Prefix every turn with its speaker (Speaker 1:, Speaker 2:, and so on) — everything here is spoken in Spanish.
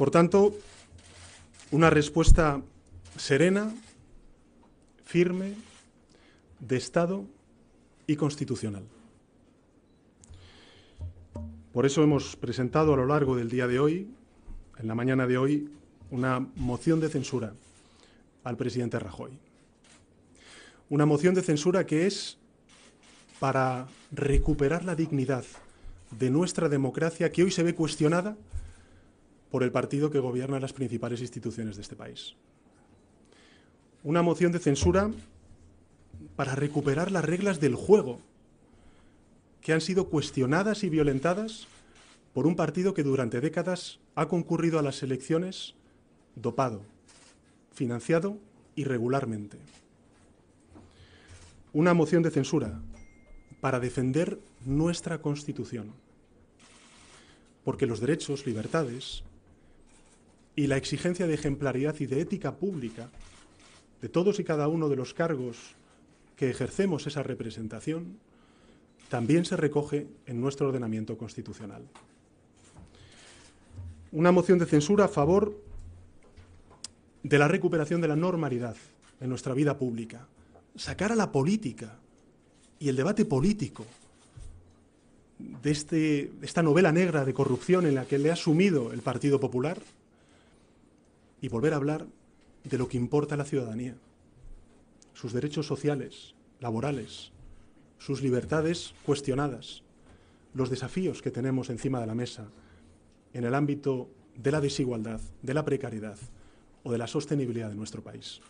Speaker 1: Por tanto, una respuesta serena, firme, de Estado y constitucional. Por eso hemos presentado a lo largo del día de hoy, en la mañana de hoy, una moción de censura al presidente Rajoy. Una moción de censura que es para recuperar la dignidad de nuestra democracia que hoy se ve cuestionada por el partido que gobierna las principales instituciones de este país. Una moción de censura para recuperar las reglas del juego que han sido cuestionadas y violentadas por un partido que durante décadas ha concurrido a las elecciones dopado, financiado irregularmente. Una moción de censura para defender nuestra Constitución, porque los derechos, libertades y la exigencia de ejemplaridad y de ética pública de todos y cada uno de los cargos que ejercemos esa representación también se recoge en nuestro ordenamiento constitucional. Una moción de censura a favor de la recuperación de la normalidad en nuestra vida pública, sacar a la política y el debate político de, este, esta novela negra de corrupción en la que le ha sumido el Partido Popular y volver a hablar de lo que importa a la ciudadanía, sus derechos sociales, laborales, sus libertades cuestionadas, los desafíos que tenemos encima de la mesa en el ámbito de la desigualdad, de la precariedad o de la sostenibilidad de nuestro país.